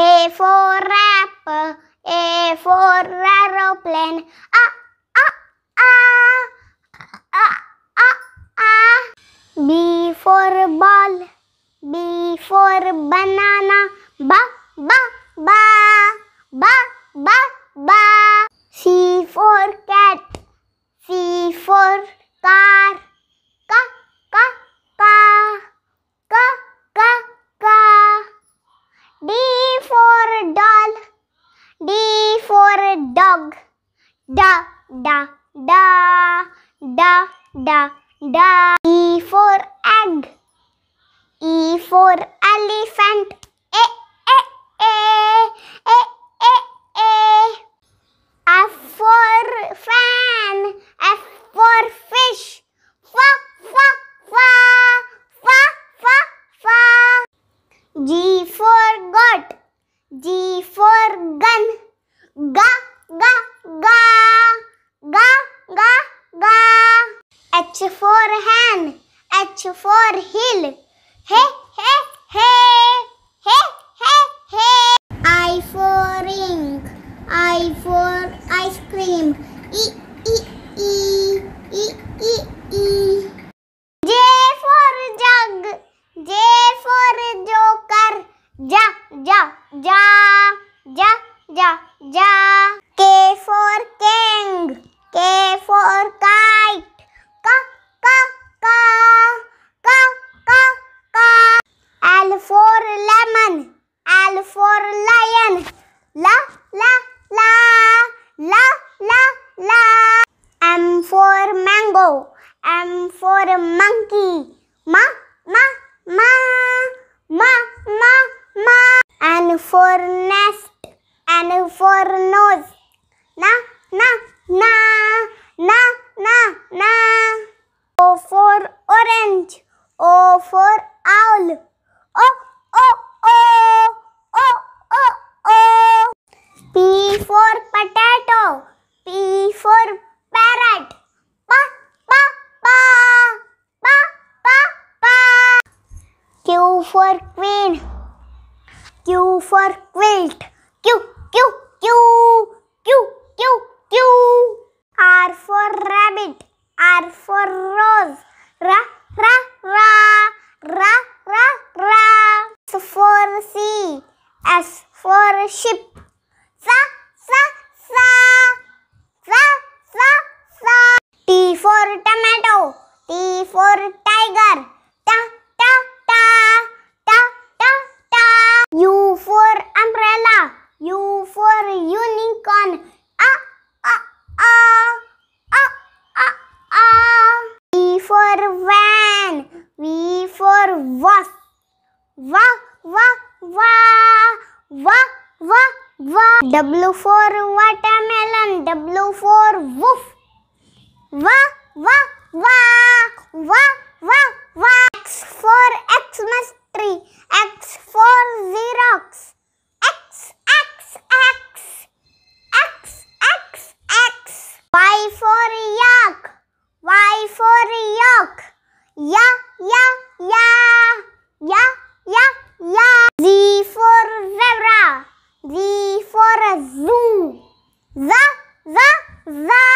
A for apple, A for aeroplane. A A A A A A. B for ball, B for banana. B B. dog da da da da da da e for egg e for elephant e e e H for hen. H for hill. He he he he he he. I for ring, I for ice cream. E, e, e, e, e, e. J for jug, J for joker. Ja, ja, ja, ja, ja, ja. K for king, K for car. M for a monkey. Ma, ma, ma, ma, ma, ma. N for nest. N for nose. Na, na, na, na, na, na. O for orange. O for owl. O, o, o, o, o, o. P for Q for queen. Q for quilt. Q, Q, Q, Q, Q, Q. R for rabbit. R for rose. Ra, ra, ra. Ra, ra, ra. S for sea. S for ship. U for umbrella. U for unicorn. A, ah, a, ah, a, ah, a, a, a. V for van. V for was. Va, va, va. Va, va, va. W for watermelon. W for woof. Va, va, va. Va, va, va. X for Bye.